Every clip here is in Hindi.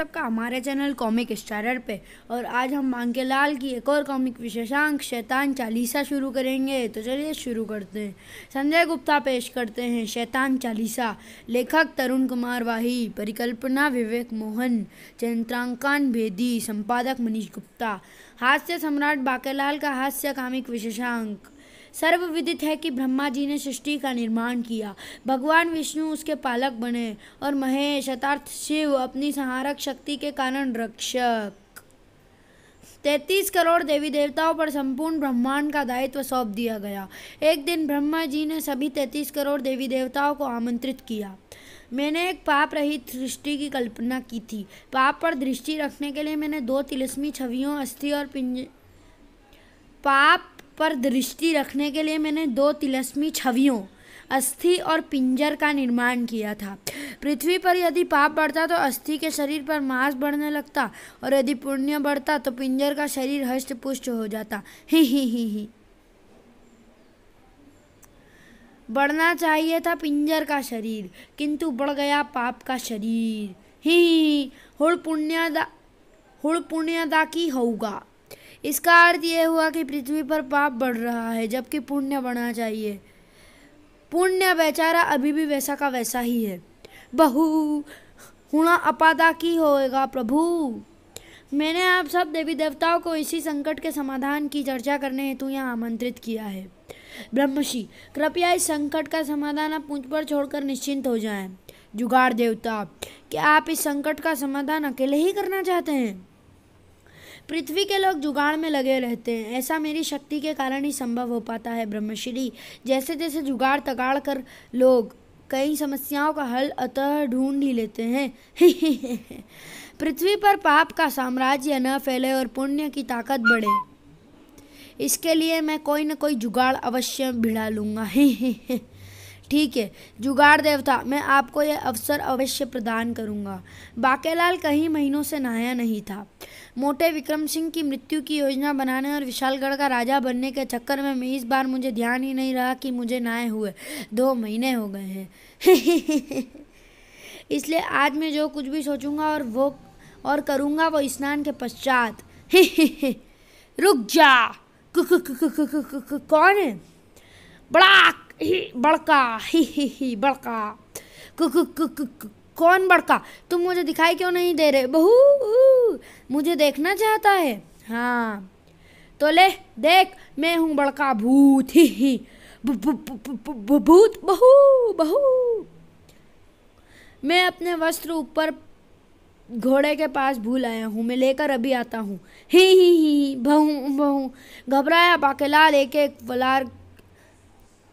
सबका हमारे चैनल कॉमिक स्टारर पे और आज हम मांगे लाल की एक और कॉमिक विशेषांक शैतान चालीसा शुरू करेंगे तो चलिए शुरू करते हैं संजय गुप्ता पेश करते हैं शैतान चालीसा लेखक तरुण कुमार वाही परिकल्पना विवेक मोहन चंद्रांकान भेदी संपादक मनीष गुप्ता हास्य सम्राट बाकेलाल का हास्य कॉमिक विशेषांक सर्वविदित है कि ब्रह्मा जी ने सृष्टि का निर्माण किया भगवान विष्णु उसके पालक बने और महेश अर्थार्थ शिव अपनी संहारक शक्ति के कारण रक्षक तैतीस करोड़ देवी देवताओं पर संपूर्ण ब्रह्मांड का दायित्व सौंप दिया गया एक दिन ब्रह्मा जी ने सभी तैतीस करोड़ देवी देवताओं को आमंत्रित किया मैंने एक पाप रहित सृष्टि की कल्पना की थी पाप पर दृष्टि रखने के लिए मैंने दो तिलस्मी छवियों अस्थि और पिंज पाप पर दृष्टि रखने के लिए मैंने दो तिलस्मी छवियों अस्थि और पिंजर का निर्माण किया था पृथ्वी पर यदि पाप बढ़ता तो अस्थि के शरीर पर मांस बढ़ने लगता और यदि पुण्य बढ़ता तो पिंजर का शरीर हष्ट पुष्ट हो जाता ही ही ही ही बढ़ना चाहिए था पिंजर का शरीर किंतु बढ़ गया पाप का शरीर ही ही, ही। हुड़ पुण्यदा हुड़ पुण्यदा की होगा इसका अर्थ यह हुआ कि पृथ्वी पर पाप बढ़ रहा है जबकि पुण्य बढ़ना चाहिए पुण्य बेचारा अभी भी वैसा का वैसा ही है बहु हुना अपादा की होएगा प्रभु मैंने आप सब देवी देवताओं को इसी संकट के समाधान की चर्चा करने हेतु यहाँ आमंत्रित किया है ब्रह्मशी कृपया इस संकट का समाधान आप पूछ पर छोड़कर निश्चिंत हो जाएं। जुगाड़ देवता क्या आप इस संकट का समाधान अकेले ही करना चाहते हैं पृथ्वी के लोग जुगाड़ में लगे रहते हैं ऐसा मेरी शक्ति के कारण ही संभव हो पाता है ब्रह्मश्री जैसे जैसे जुगाड़ तगाड़ कर लोग कई समस्याओं का हल अतः ढूंढ ही लेते हैं पृथ्वी पर पाप का साम्राज्य न फैले और पुण्य की ताकत बढ़े इसके लिए मैं कोई न कोई जुगाड़ अवश्य भिड़ा लूँगा ठीक है जुगाड़ देवता मैं आपको यह अवसर अवश्य प्रदान करूंगा बाकेलाल कहीं महीनों से नहाया नहीं था मोटे विक्रम सिंह की मृत्यु की योजना बनाने और विशालगढ़ का राजा बनने के चक्कर में इस बार मुझे ध्यान ही नहीं रहा कि मुझे नहाए हुए दो महीने हो गए हैं इसलिए आज मैं जो कुछ भी सोचूंगा और वो और करूँगा वो स्नान के पश्चात रुक जा कौन है बड़ा ही बड़का ही ही ही बड़का कु, कु, कु, कु, कु, कौन बड़का तुम मुझे दिखाई क्यों नहीं दे रहे बहू मुझे देखना चाहता है हाँ तो ले देख मैं हूँ बड़का भूत ही ही भूत बहू बहू मैं अपने वस्त्र ऊपर घोड़े के पास भूल आया हूँ मैं लेकर अभी आता हूँ ही ही ही बहू बहू घबराया पाकेला एक एक वलार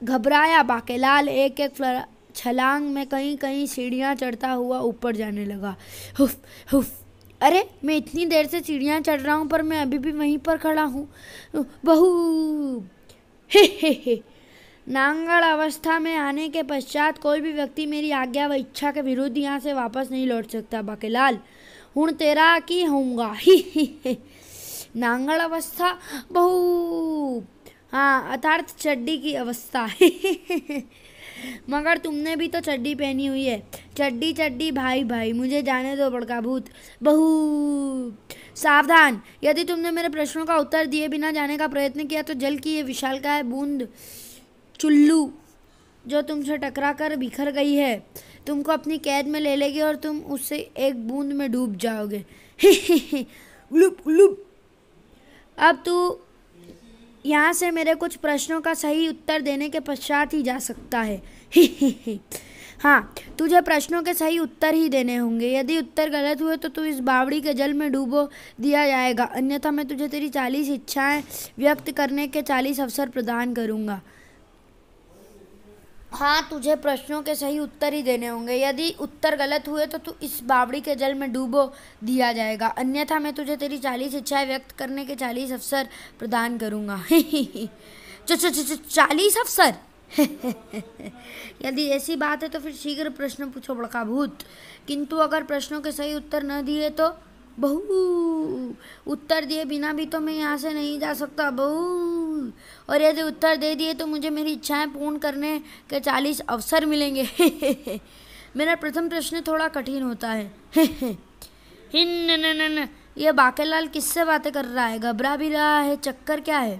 घबराया बाकेलाल एक एक छलांग में कहीं कहीं सीढ़ियाँ चढ़ता हुआ ऊपर जाने लगा हुफ हुफ अरे मैं इतनी देर से सीढ़ियाँ चढ़ रहा हूँ पर मैं अभी भी वहीं पर खड़ा हूँ बहू हे हे हे नांगड़ अवस्था में आने के पश्चात कोई भी व्यक्ति मेरी आज्ञा व इच्छा के विरुद्ध यहाँ से वापस नहीं लौट सकता बाकेलाल हूँ तेरा की होऊंगा ही, ही, ही नांगड़ अवस्था बहू हाँ अर्थात चड्डी की अवस्था मगर तुमने भी तो चड्डी पहनी हुई है चड्डी चड्डी भाई भाई मुझे जाने दो बड़का भूत बहू सावधान यदि तुमने मेरे प्रश्नों का उत्तर दिए बिना जाने का प्रयत्न किया तो जल की ये विशाल का है बूंद चुल्लू जो तुमसे टकरा कर बिखर गई है तुमको अपनी कैद में ले लेगी और तुम उससे एक बूंद में डूब जाओगे लुप लुप अब तू यहाँ से मेरे कुछ प्रश्नों का सही उत्तर देने के पश्चात ही जा सकता है हाँ तुझे प्रश्नों के सही उत्तर ही देने होंगे यदि उत्तर गलत हुए तो तू इस बावड़ी के जल में डूबो दिया जाएगा अन्यथा मैं तुझे तेरी चालीस इच्छाएं व्यक्त करने के चालीस अवसर प्रदान करूँगा हाँ तुझे प्रश्नों के सही उत्तर ही देने होंगे यदि उत्तर गलत हुए तो तू इस बावड़ी के जल में डूबो दिया जाएगा अन्यथा मैं तुझे तेरी चालीस इच्छाएं व्यक्त करने के चालीस अवसर प्रदान करूँगा चालीस अवसर यदि ऐसी बात है तो फिर शीघ्र प्रश्न पूछो बड़का भूत किंतु अगर प्रश्नों के सही उत्तर न दिए तो बहू उत्तर दिए बिना भी तो मैं यहाँ से नहीं जा सकता बहू और यदि उत्तर दे दिए तो मुझे मेरी इच्छाएं पूर्ण करने के चालीस अवसर मिलेंगे मेरा प्रथम प्रश्न थोड़ा कठिन होता है हिन्न न न न ये बाकेलाल किससे बातें कर रहा है घबरा भी रहा है चक्कर क्या है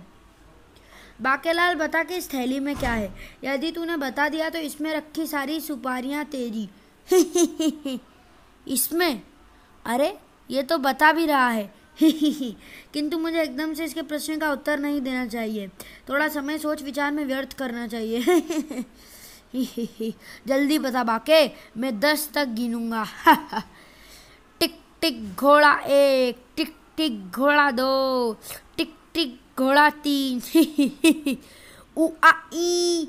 बाकेलाल बता कि इस थैली में क्या है यदि तूने बता दिया तो इसमें रखी सारी सुपारियाँ तेरी इसमें अरे ये तो बता भी रहा है किंतु मुझे एकदम से इसके प्रश्न का उत्तर नहीं देना चाहिए थोड़ा समय सोच विचार में व्यर्थ करना चाहिए जल्दी बता बाके मैं दस तक गिनूंगा टिक टिक घोड़ा एक टिक टिक घोड़ा दो टिक टिक घोड़ा तीन उ आ ई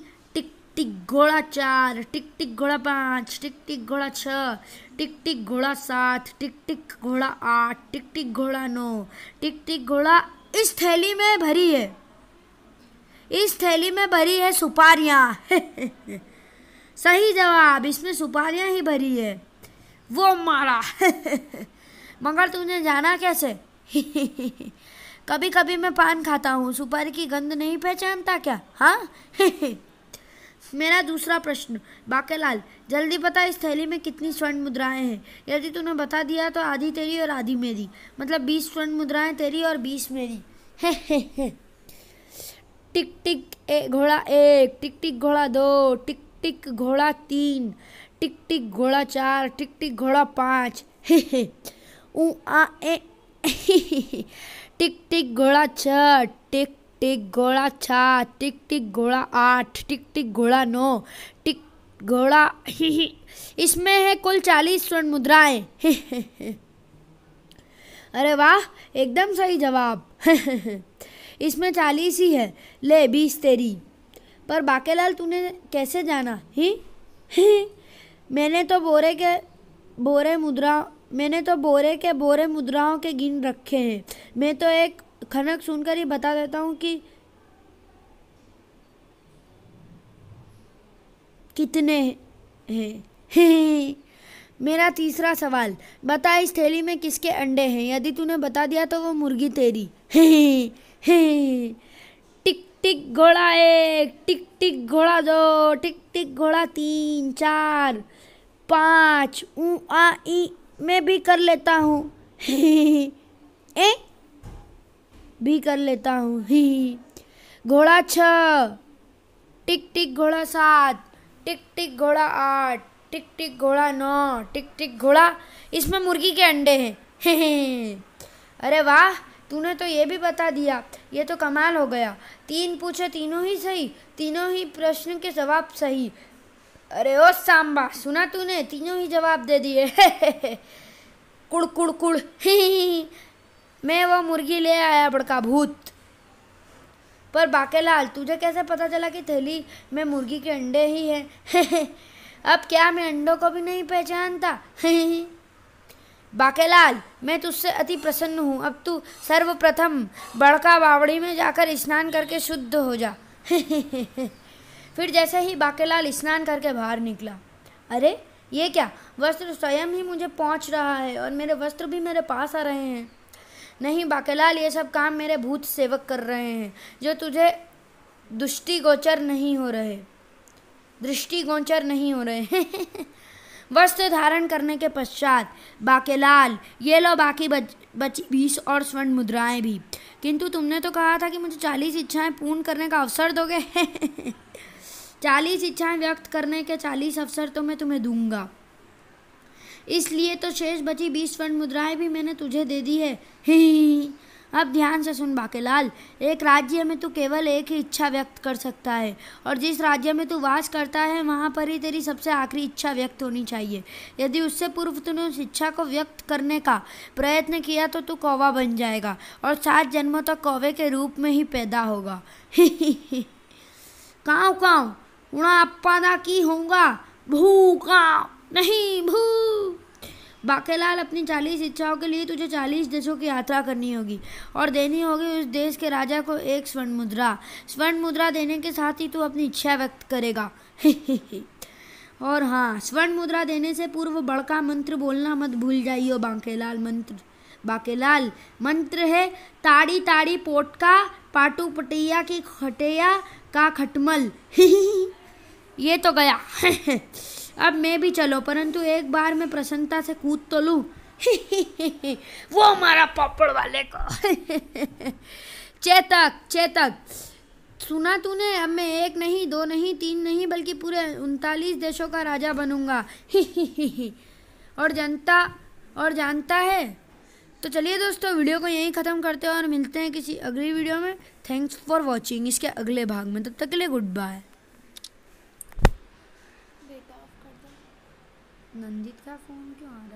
टिक घोड़ा चार टिक टिक घोड़ा पाँच टिक टिक घोड़ा छः टिक टिक घोड़ा सात टिक टिक घोड़ा आठ टिक टिक घोड़ा नौ टिक टिक घोड़ा इस थैली में भरी है इस थैली में भरी है सुपारियाँ सही जवाब इसमें सुपारियाँ ही भरी है वो मारा मगर तुमने जाना कैसे कभी कभी मैं पान खाता हूँ सुपारी की गंध नहीं पहचानता क्या हाँ मेरा दूसरा प्रश्न बाकेलाल जल्दी बता इस थैली में कितनी स्वर्ण मुद्राएं हैं यदि तूने बता दिया तो आधी तेरी और आधी मेरी मतलब बीस स्वर्ण मुद्राएं तेरी और बीस मेरी हे हे हे टिक टिक ए घोड़ा एक टिक टिक घोड़ा दो टिक टिक घोड़ा तीन टिक टिक घोड़ा चार टिक टिक घोड़ा पाँच हे हे ऊ आ ए टिक टिक घोड़ा छ टिक टिक घोड़ा छा टिक टिक घोड़ा आठ टिक टिक घोड़ा नौ टिक घोड़ा ही ही इसमें है कुल चालीस स्वर्ण मुद्राएं अरे वाह एकदम सही जवाब इसमें चालीस ही है ले बीस तेरी पर बाकेलाल तूने कैसे जाना ही, ही? मैंने तो बोरे के बोरे मुद्रा मैंने तो बोरे के बोरे मुद्राओं के गिन रखे हैं मैं तो एक खनक सुनकर ही बता देता हूँ कि कितने हैं मेरा तीसरा सवाल बता इस थैली में किसके अंडे हैं यदि तूने बता दिया तो वो मुर्गी तेरी टिक टिक घोड़ा एक टिक टिक घोड़ा दो टिक टिक घोड़ा तीन चार पाँच ऊ आ ई मैं भी कर लेता हूँ ए भी कर लेता हूँ ही घोड़ा छ टिक टिक घोड़ा सात टिक टिक घोड़ा आठ टिक टिक घोड़ा नौ टिक टिक घोड़ा इसमें मुर्गी के अंडे हैं अरे वाह तूने तो ये भी बता दिया ये तो कमाल हो गया तीन पूछे तीनों ही सही तीनों ही प्रश्न के जवाब सही अरे ओ सांबा सुना तूने तीनों ही जवाब दे दिए कुड़ कुड़ कुड़ ही मैं वो मुर्गी ले आया बड़का भूत पर बाकेलाल तुझे कैसे पता चला कि थैली में मुर्गी के अंडे ही हैं अब क्या मैं अंडों को भी नहीं पहचानता बाकेलाल मैं तुझसे अति प्रसन्न हूँ अब तू सर्वप्रथम बड़का बावड़ी में जाकर स्नान करके शुद्ध हो जा फिर जैसे ही बाकेलाल स्नान करके बाहर निकला अरे ये क्या वस्त्र स्वयं ही मुझे पहुँच रहा है और मेरे वस्त्र भी मेरे पास आ रहे हैं नहीं बाकेलाल ये सब काम मेरे भूत सेवक कर रहे हैं जो तुझे दृष्टिगोचर नहीं हो रहे दृष्टिगोचर नहीं हो रहे वस्त्र धारण करने के पश्चात बाकेलाल ये लो बाकी बच बची बीस और स्वर्ण मुद्राएं भी किंतु तुमने तो कहा था कि मुझे चालीस इच्छाएं पूर्ण करने का अवसर दोगे चालीस इच्छाएं व्यक्त करने के चालीस अवसर तो मैं तुम्हें दूंगा इसलिए तो शेष बची बीस स्वर्ण मुद्राएं भी मैंने तुझे दे दी है ही अब ध्यान से सुन बाकेलाल एक राज्य में तू केवल एक ही इच्छा व्यक्त कर सकता है और जिस राज्य में तू वास करता है वहाँ पर ही तेरी सबसे आखिरी इच्छा व्यक्त होनी चाहिए यदि उससे पूर्व तूने उस इच्छा को व्यक्त करने का प्रयत्न किया तो तू कौवा बन जाएगा और सात जन्मों तक कौवे के रूप में ही पैदा होगा काँव काँव उड़ा अप्पादा की होगा काँव नहीं भू बाकेलाल अपनी चालीस इच्छाओं के लिए तुझे चालीस देशों की यात्रा करनी होगी और देनी होगी उस देश के राजा को एक स्वर्ण मुद्रा स्वर्ण मुद्रा देने के साथ ही तू अपनी इच्छा व्यक्त करेगा और हाँ स्वर्ण मुद्रा देने से पूर्व बड़का मंत्र बोलना मत भूल जाइयो बांकेलाल मंत्र बाकेलाल मंत्र है ताड़ी ताड़ी पोटका पाटू पटिया की खटिया का खटमल ये तो गया अब मैं भी चलो परंतु एक बार मैं प्रसन्नता से कूद तो लूँ वो हमारा पापड़ वाले को चेतक चेतक सुना तूने अब मैं एक नहीं दो नहीं तीन नहीं बल्कि पूरे उनतालीस देशों का राजा बनूंगा और जनता और जानता है तो चलिए दोस्तों वीडियो को यहीं ख़त्म करते हैं और मिलते हैं किसी अगली वीडियो में थैंक्स फॉर वॉचिंग इसके अगले भाग में तब तक के लिए गुड बाय नंदित का फ़ोन क्यों आ रहा है